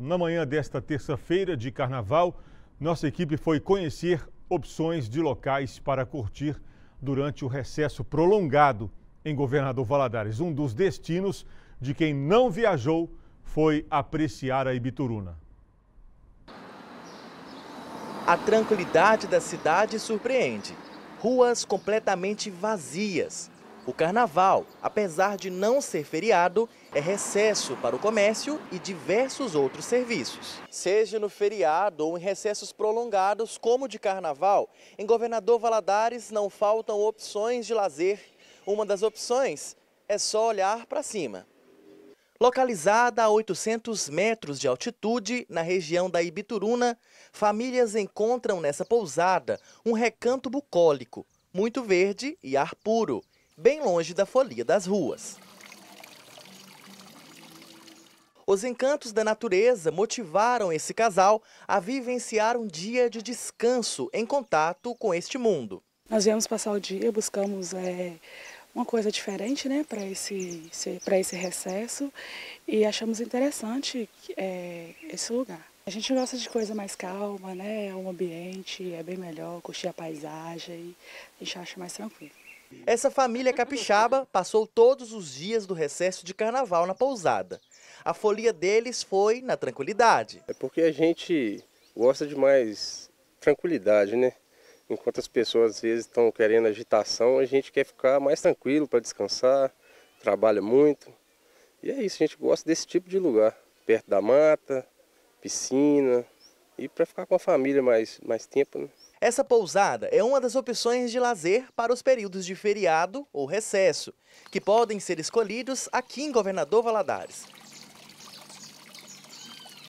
Na manhã desta terça-feira de carnaval, nossa equipe foi conhecer opções de locais para curtir durante o recesso prolongado em Governador Valadares. Um dos destinos de quem não viajou foi apreciar a Ibituruna. A tranquilidade da cidade surpreende. Ruas completamente vazias, o carnaval, apesar de não ser feriado, é recesso para o comércio e diversos outros serviços. Seja no feriado ou em recessos prolongados, como o de carnaval, em Governador Valadares não faltam opções de lazer. Uma das opções é só olhar para cima. Localizada a 800 metros de altitude, na região da Ibituruna, famílias encontram nessa pousada um recanto bucólico, muito verde e ar puro bem longe da folia das ruas. Os encantos da natureza motivaram esse casal a vivenciar um dia de descanso em contato com este mundo. Nós viemos passar o dia, buscamos é, uma coisa diferente né, para esse, pra esse recesso e achamos interessante é, esse lugar. A gente gosta de coisa mais calma, né? O ambiente é bem melhor, curtir a paisagem, a gente acha mais tranquilo. Essa família capixaba passou todos os dias do recesso de carnaval na pousada. A folia deles foi na tranquilidade. É porque a gente gosta de mais tranquilidade, né? Enquanto as pessoas às vezes estão querendo agitação, a gente quer ficar mais tranquilo para descansar, trabalha muito. E é isso, a gente gosta desse tipo de lugar, perto da mata, piscina e para ficar com a família mais mais tempo, né? Essa pousada é uma das opções de lazer para os períodos de feriado ou recesso, que podem ser escolhidos aqui em Governador Valadares.